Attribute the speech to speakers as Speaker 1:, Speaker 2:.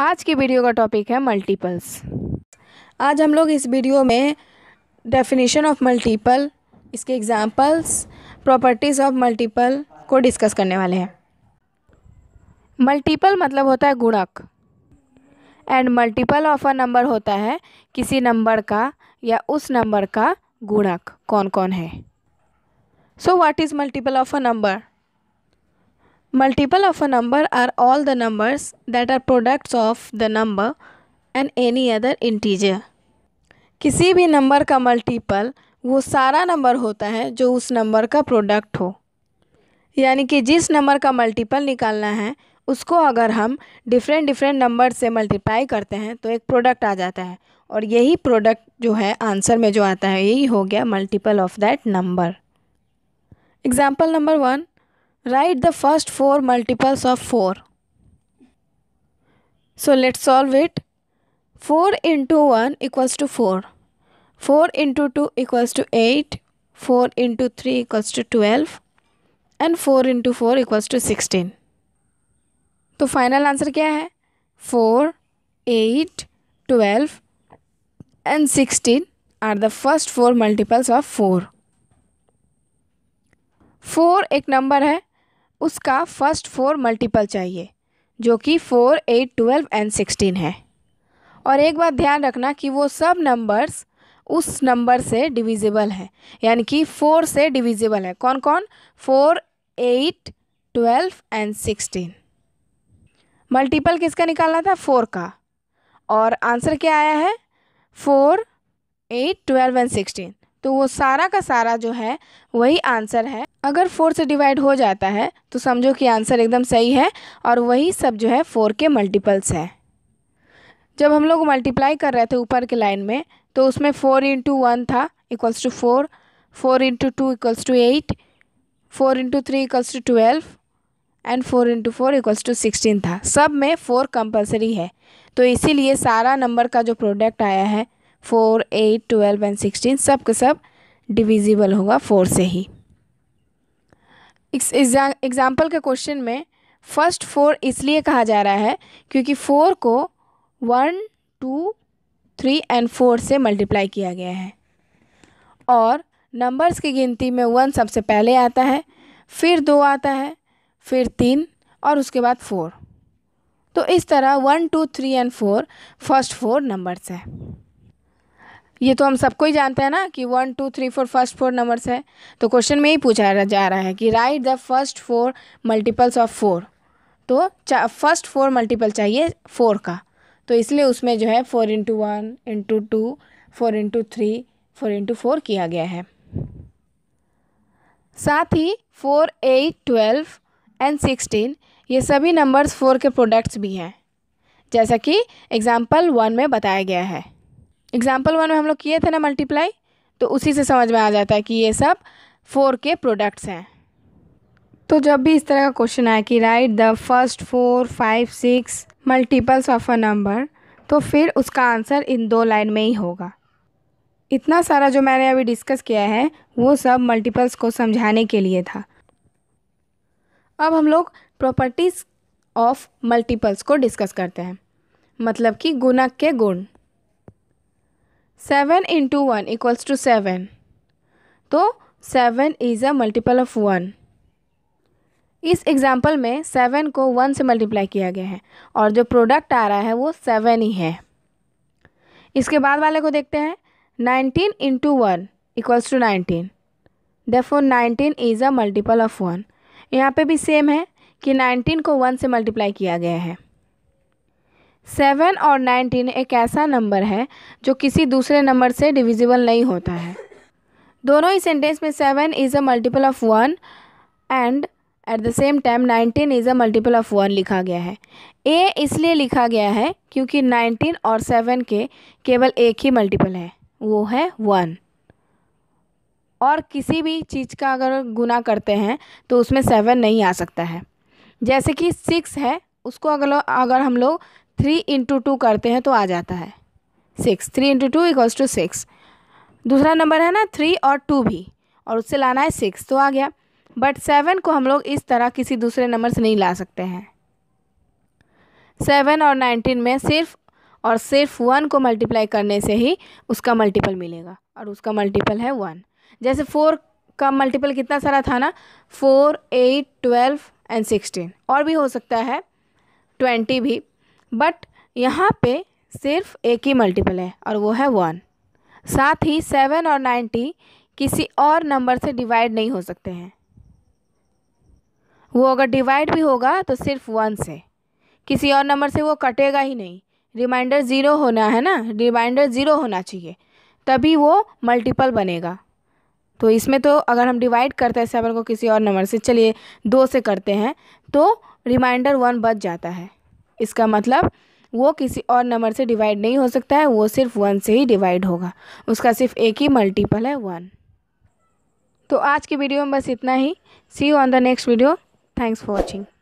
Speaker 1: आज की वीडियो का टॉपिक है मल्टीपल्स आज हम लोग इस वीडियो में डेफिनेशन ऑफ मल्टीपल इसके एग्जांपल्स प्रॉपर्टीज़ ऑफ मल्टीपल को डिस्कस करने वाले हैं मल्टीपल मतलब होता है गुणक and multiple of a number होता है किसी नंबर का या उस नंबर का गुणक कौन कौन है so what is multiple of a number Multiple of a number are all the numbers that are products of the number and any other integer. किसी भी नंबर का मल्टीपल वो सारा नंबर होता है जो उस नंबर का प्रोडक्ट हो यानी कि जिस नंबर का मल्टीपल निकालना है उसको अगर हम डिफरेंट डिफरेंट नंबर से मल्टीप्लाई करते हैं तो एक प्रोडक्ट आ जाता है और यही प्रोडक्ट जो है आंसर में जो आता है यही हो गया multiple of that number example number one Write the first four multiples of 4. So let's solve it. 4 into 1 equals to 4. 4 into 2 equals to 8. 4 into 3 equals to 12. and four into four equals to sixteen so final answer kya hai four eight twelve and sixteen are the first four multiples of four four एक number है उसका first four multiple चाहिए जो कि four eight twelve and sixteen है और एक बात ध्यान रखना कि वो सब नंबर्स उस नंबर से डिविजिबल है यानी कि फोर से डिविजिबल है कौन कौन four eight twelve and sixteen multiple किसका निकालना था फोर का और आंसर क्या आया है four eight twelve and sixteen तो वो सारा का सारा जो है वही आंसर है अगर फोर से डिवाइड हो जाता है तो समझो कि आंसर एकदम सही है और वही सब जो है फोर के मल्टीपल्स है जब हम लोग मल्टीप्लाई कर रहे थे ऊपर के लाइन में तो उसमें फोर इंटू वन था equals to four four into two equals to eight four into three equals to twelve and four into four equals to sixteen था सब में फ़ोर कंपलसरी है तो इसीलिए सारा नंबर का जो प्रोडक्ट आया है four eight twelve and sixteen सब के सब डिविजिबल होगा फोर से ही इस एग्ज़ाम्पल के क्वेश्चन में फर्स्ट फोर इसलिए कहा जा रहा है क्योंकि फोर को one two three and four से मल्टीप्लाई किया गया है और नंबर्स की गिनती में वन सबसे पहले आता है फिर दो आता है फिर तीन और उसके बाद फोर तो इस तरह one two three and four first four numbers है ये तो हम सबको ही जानते हैं ना कि one two three four first four numbers है तो क्वेश्चन में ही पूछा जा रहा है कि write the first four multiples of four तो फर्स्ट फोर मल्टीपल चाहिए फोर का तो इसलिए उसमें जो है four into one into two four into three four into four किया गया है साथ ही four eight twelve and sixteen ये सभी नंबर्स फोर के प्रोडक्ट्स भी हैं जैसा कि एग्ज़ाम्पल वन में बताया गया है एग्ज़ाम्पल वन में हम लोग किए थे ना मल्टीप्लाई तो उसी से समझ में आ जाता है कि ये सब फोर के प्रोडक्ट्स हैं तो जब भी इस तरह का क्वेश्चन आए कि write the first four five six multiples of a number तो फिर उसका आंसर इन दो लाइन में ही होगा इतना सारा जो मैंने अभी डिस्कस किया है वो सब मल्टीपल्स को समझाने के लिए था अब हम लोग प्रॉपर्टीज़ ऑफ मल्टीपल्स को डिस्कस करते हैं मतलब कि गुणक के गुण seven into one equals to seven तो seven is a multiple of one इस एग्ज़ाम्पल में सेवन को वन से मल्टीप्लाई किया गया है और जो प्रोडक्ट आ रहा है वो सेवन ही है इसके बाद वाले को देखते हैं nineteen into one equals to nineteen therefore nineteen is a multiple of one यहाँ पे भी सेम है कि नाइनटीन को वन से मल्टीप्लाई किया गया है सेवन और नाइनटीन एक ऐसा नंबर है जो किसी दूसरे नंबर से डिविजिबल नहीं होता है दोनों ही सेंटेंस में seven is a multiple of one and at the same time nineteen is a multiple of one लिखा गया है ए इसलिए लिखा गया है क्योंकि नाइनटीन और सेवन के केवल एक ही मल्टीपल है वो है वन और किसी भी चीज़ का अगर गुना करते हैं तो उसमें सेवन नहीं आ सकता है जैसे कि सिक्स है उसको अगर अगर हम लोग थ्री इंटू टू करते हैं तो आ जाता है six three into two equals to six दूसरा नंबर है ना थ्री और टू भी और उससे लाना है सिक्स तो आ गया बट सेवन को हम लोग इस तरह किसी दूसरे नंबर से नहीं ला सकते हैं सेवन और नाइनटीन में सिर्फ और सिर्फ वन को मल्टीप्लाई करने से ही उसका मल्टीपल मिलेगा और उसका मल्टीपल है वन जैसे फोर का मल्टीपल कितना सारा था ना four eight twelve and sixteen और भी हो सकता है ट्वेंटी भी बट यहाँ पे सिर्फ एक ही मल्टीपल है और वो है वन साथ ही सेवन और नाइन्टी किसी और नंबर से डिवाइड नहीं हो सकते हैं वो अगर डिवाइड भी होगा तो सिर्फ वन से किसी और नंबर से वो कटेगा ही नहीं रिमाइंडर ज़ीरो होना है ना रिमाइंडर ज़ीरो होना चाहिए तभी वो मल्टीपल बनेगा तो इसमें तो अगर हम डिवाइड करते हैं सेवन को किसी और नंबर से चलिए दो से करते हैं तो रिमाइंडर वन बच जाता है इसका मतलब वो किसी और नंबर से डिवाइड नहीं हो सकता है वो सिर्फ वन से ही डिवाइड होगा उसका सिर्फ एक ही मल्टीपल है वन तो आज की वीडियो में बस इतना ही see you on the next video thanks for watching